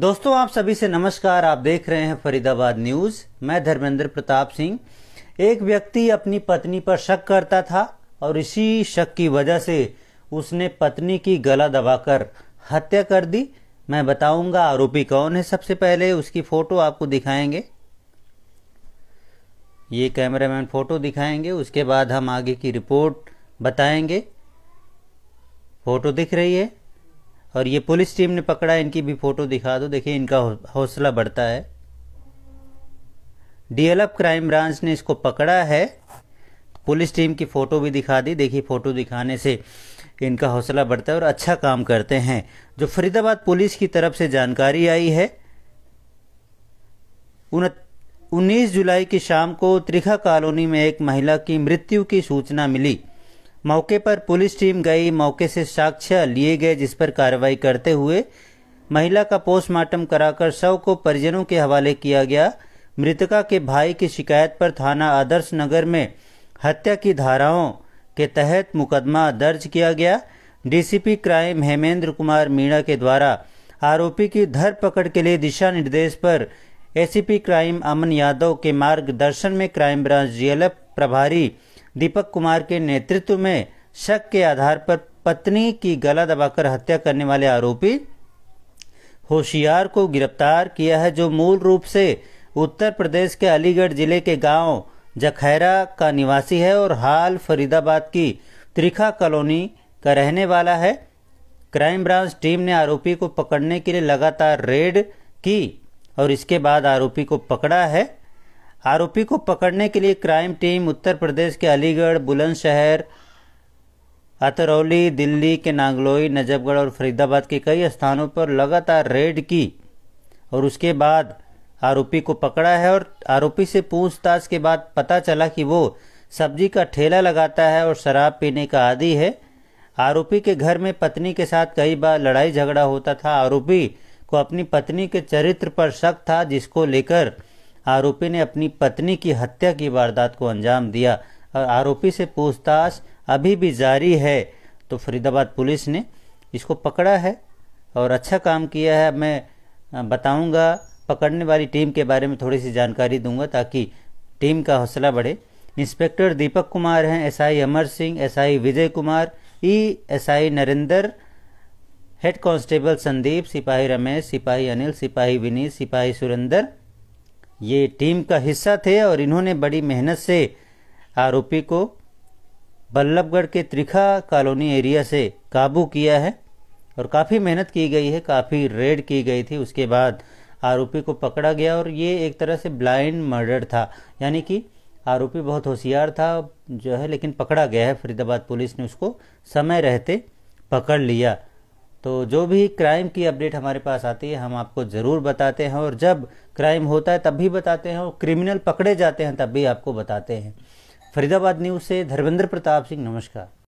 दोस्तों आप सभी से नमस्कार आप देख रहे हैं फरीदाबाद न्यूज मैं धर्मेंद्र प्रताप सिंह एक व्यक्ति अपनी पत्नी पर शक करता था और इसी शक की वजह से उसने पत्नी की गला दबाकर हत्या कर दी मैं बताऊंगा आरोपी कौन है सबसे पहले उसकी फोटो आपको दिखाएंगे ये कैमरामैन फोटो दिखाएंगे उसके बाद हम आगे की रिपोर्ट बताएंगे फोटो दिख रही है और ये पुलिस टीम ने पकड़ा इनकी भी फोटो दिखा दो देखिए इनका हौसला बढ़ता है डीएलएफ क्राइम ब्रांच ने इसको पकड़ा है पुलिस टीम की फ़ोटो भी दिखा दी देखिए फ़ोटो दिखाने से इनका हौसला बढ़ता है और अच्छा काम करते हैं जो फरीदाबाद पुलिस की तरफ से जानकारी आई है उन्नीस जुलाई की शाम को त्रिखा कॉलोनी में एक महिला की मृत्यु की सूचना मिली मौके पर पुलिस टीम गई मौके से साक्ष्य लिए गए जिस पर कार्रवाई करते हुए महिला का पोस्टमार्टम कराकर शव को परिजनों के हवाले किया गया मृतका के भाई की शिकायत पर थाना आदर्श नगर में हत्या की धाराओं के तहत मुकदमा दर्ज किया गया डीसीपी क्राइम हेमेंद्र कुमार मीणा के द्वारा आरोपी की धरपकड़ के लिए दिशा निर्देश पर एसीपी क्राइम अमन यादव के मार्गदर्शन में क्राइम ब्रांच जीएलएफ प्रभारी दीपक कुमार के नेतृत्व में शक के आधार पर पत्नी की गला दबाकर हत्या करने वाले आरोपी होशियार को गिरफ्तार किया है जो मूल रूप से उत्तर प्रदेश के अलीगढ़ जिले के गांव जखैरा का निवासी है और हाल फरीदाबाद की त्रिखा कॉलोनी का रहने वाला है क्राइम ब्रांच टीम ने आरोपी को पकड़ने के लिए लगातार रेड की और इसके बाद आरोपी को पकड़ा है आरोपी को पकड़ने के लिए क्राइम टीम उत्तर प्रदेश के अलीगढ़ बुलंदशहर अतरौली दिल्ली के नांगलोई नजफगढ़ और फरीदाबाद के कई स्थानों पर लगातार रेड की और उसके बाद आरोपी को पकड़ा है और आरोपी से पूछताछ के बाद पता चला कि वो सब्जी का ठेला लगाता है और शराब पीने का आदि है आरोपी के घर में पत्नी के साथ कई बार लड़ाई झगड़ा होता था आरोपी को अपनी पत्नी के चरित्र पर शक था जिसको लेकर आरोपी ने अपनी पत्नी की हत्या की वारदात को अंजाम दिया और आरोपी से पूछताछ अभी भी जारी है तो फरीदाबाद पुलिस ने इसको पकड़ा है और अच्छा काम किया है मैं बताऊंगा पकड़ने वाली टीम के बारे में थोड़ी सी जानकारी दूंगा ताकि टीम का हौसला बढ़े इंस्पेक्टर दीपक कुमार हैं SI Amar Singh SI Vijay Kumar A SI Narendra head constable Sandeep सिपाही रमेश सिपाही अनिल सिपाही विनीत सिपाही सुरेंद्र ये टीम का हिस्सा थे और इन्होंने बड़ी मेहनत से आरोपी को बल्लभगढ़ के त्रिखा कॉलोनी एरिया से काबू किया है और काफ़ी मेहनत की गई है काफ़ी रेड की गई थी उसके बाद आरोपी को पकड़ा गया और ये एक तरह से ब्लाइंड मर्डर था यानी कि आरोपी बहुत होशियार था जो है लेकिन पकड़ा गया है फरीदाबाद पुलिस ने उसको समय रहते पकड़ लिया तो जो भी क्राइम की अपडेट हमारे पास आती है हम आपको ज़रूर बताते हैं और जब क्राइम होता है तब भी बताते हैं और क्रिमिनल पकड़े जाते हैं तब भी आपको बताते हैं फरीदाबाद न्यूज़ से धर्मेंद्र प्रताप सिंह नमस्कार